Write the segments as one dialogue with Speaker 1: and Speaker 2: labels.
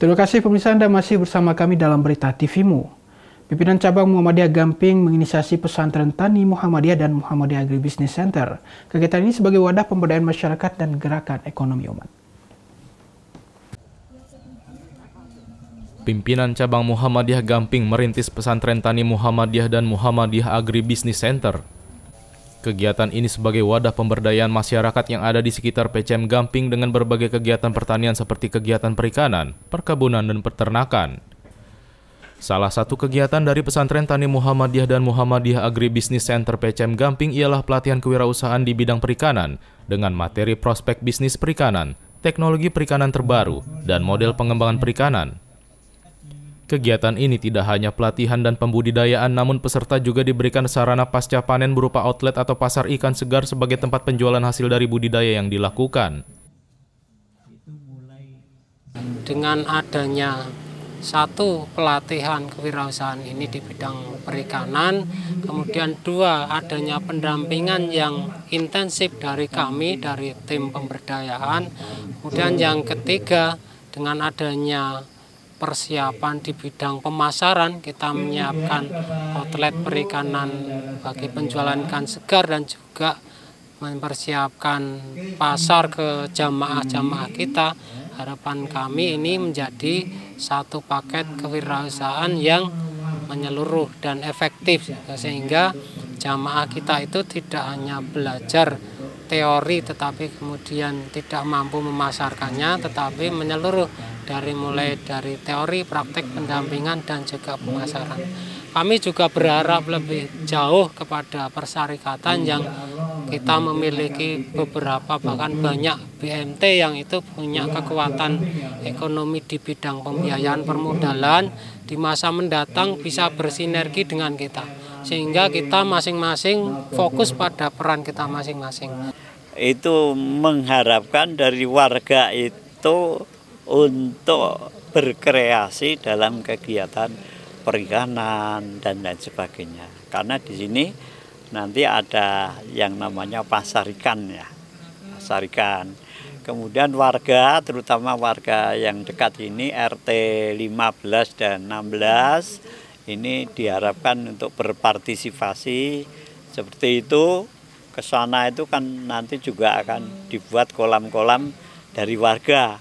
Speaker 1: Terima kasih pemirsa Anda masih bersama kami dalam Berita TVMU. Pimpinan cabang Muhammadiyah Gamping menginisiasi pesantren Tani Muhammadiyah dan Muhammadiyah Agribusiness Center. Kegiatan ini sebagai wadah pemberdayaan masyarakat dan gerakan ekonomi umat.
Speaker 2: Pimpinan cabang Muhammadiyah Gamping merintis pesantren Tani Muhammadiyah dan Muhammadiyah Business Center Kegiatan ini sebagai wadah pemberdayaan masyarakat yang ada di sekitar PCM Gamping dengan berbagai kegiatan pertanian seperti kegiatan perikanan, perkebunan, dan peternakan. Salah satu kegiatan dari pesantren Tani Muhammadiyah dan Muhammadiyah Agribisnis Center PCM Gamping ialah pelatihan kewirausahaan di bidang perikanan dengan materi prospek bisnis perikanan, teknologi perikanan terbaru, dan model pengembangan perikanan. Kegiatan ini tidak hanya pelatihan dan pembudidayaan, namun peserta juga diberikan sarana pasca panen berupa outlet atau pasar ikan segar sebagai tempat penjualan hasil dari budidaya yang dilakukan.
Speaker 1: Dengan adanya satu pelatihan kewirausahaan ini di bidang perikanan, kemudian dua adanya pendampingan yang intensif dari kami dari tim pemberdayaan, kemudian yang ketiga dengan adanya persiapan di bidang pemasaran kita menyiapkan outlet perikanan bagi penjualan ikan segar dan juga mempersiapkan pasar ke jamaah-jamaah kita harapan kami ini menjadi satu paket kewirausahaan yang menyeluruh dan efektif sehingga jamaah kita itu tidak hanya belajar teori tetapi kemudian tidak mampu memasarkannya tetapi menyeluruh dari mulai dari teori, praktek pendampingan dan juga pemasaran. Kami juga berharap lebih jauh kepada persyarikatan yang kita memiliki beberapa bahkan banyak BMT yang itu punya kekuatan ekonomi di bidang pembiayaan permodalan di masa mendatang bisa bersinergi dengan kita sehingga kita masing-masing fokus pada peran kita masing-masing.
Speaker 3: Itu mengharapkan dari warga itu untuk berkreasi dalam kegiatan perikanan dan lain sebagainya. Karena di sini nanti ada yang namanya pasar ikan ya, pasar ikan. Kemudian warga, terutama warga yang dekat ini RT 15 dan 16 ini diharapkan untuk berpartisipasi seperti itu ke sana itu kan nanti juga akan dibuat kolam-kolam dari warga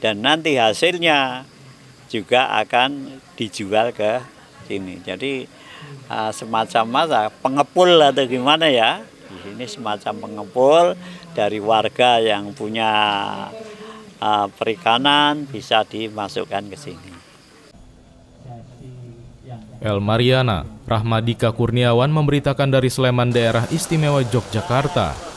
Speaker 3: dan nanti hasilnya juga akan dijual ke sini jadi ah, semacam masa pengepul atau gimana ya di sini semacam pengepul dari warga yang punya ah, perikanan bisa dimasukkan ke sini
Speaker 2: El Mariana, Rahmadika Kurniawan memberitakan dari Sleman Daerah Istimewa Yogyakarta.